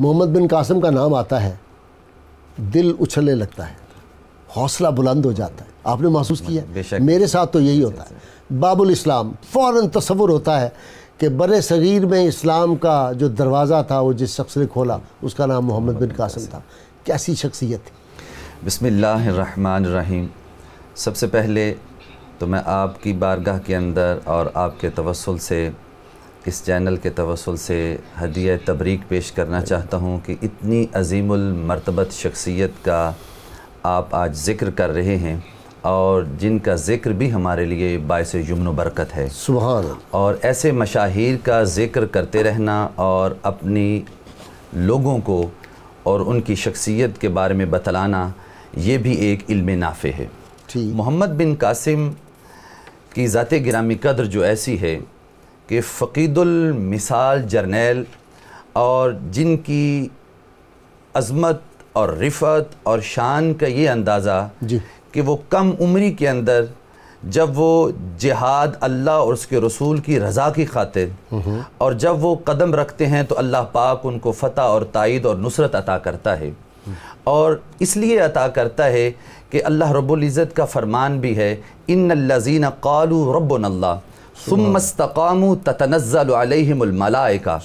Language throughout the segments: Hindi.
मोहम्मद बिन कासिम का नाम आता है दिल उछलने लगता है हौसला बुलंद हो जाता है आपने महसूस किया मेरे साथ तो यही होता है बाबुल इस्लाम फ़ौर तस्वुर होता है कि बर सगीर में इस्लाम का जो दरवाज़ा था वो जिस शख्स ने खोला उसका नाम मोहम्मद बिन कासम था कैसी शख्सियत थी बसमीम सबसे पहले तो मैं आपकी बारगाह के अंदर और आपके तवसल से इस चैनल के तवसल से हदिया तबरीक पेश करना चाहता हूँ कि इतनी अजीमरतबत शख्सियत का आप आज ज़िक्र कर रहे हैं और जिनका ज़िक्र भी हमारे लिए बायस जुमन बरकत है सुबह और ऐसे मशाहिर का ज़िक्र करते रहना और अपनी लोगों को और उनकी शख्सियत के बारे में बतलाना ये भी एक इल्म नाफे है मोहम्मद बिन कासिम की ज़ात ग्रामी कदर जो ऐसी है कि फ़कीदुलमिसाल जर्नेल और जिनकी अज़मत और रिफत और शान का ये अंदाज़ा कि वो कम उम्री के अंदर जब वो जिहाद अल्लाह और उसके रसूल की रज़ा की खातिर हम्म। और जब वो कदम रखते हैं तो अल्लाह पाक उनको फ़तह और तइद और नुसरत अता करता है और इसलिए अता करता है कि अल्लाह इज़्ज़त का फ़रमान भी है इन लजीन कालू रब्बन सुमस्तकाम ततनज़लमलाइका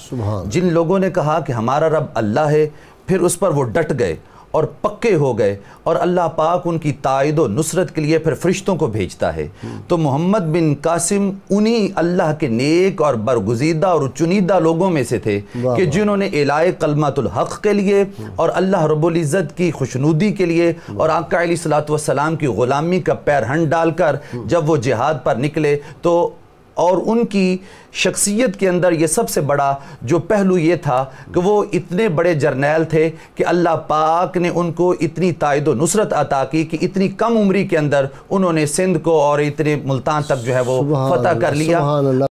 जिन लोगों ने कहा कि हमारा रब अल्लाह है फिर उस पर वो डट गए और पक्के हो गए और अल्लाह पाक उनकी तायद नुसरत के लिए फिर फरिश्तों को भेजता है तो मोहम्मद बिन कासिम उन्हीं अल्लाह के नेक और बरगुजीदा और चुनीदा लोगों में से थे कि जिन्होंने एलाए कलमतुल्हक के लिए और अल्लाह रबुल्ज़त की खुशनुदी के लिए और आका सलात वसलाम की ग़ुलामी का पैरहन डालकर जब वो जिहाद पर निकले तो और उनकी शख्सियत के अंदर ये सबसे बड़ा जो पहलू ये था कि वो इतने बड़े जर्नैल थे कि अल्लाह पाक ने उनको इतनी तायद नुसरत अता की कि इतनी कम उम्री के अंदर उन्होंने सिंध को और इतने मुल्तान तक जो है वो फतह कर लिया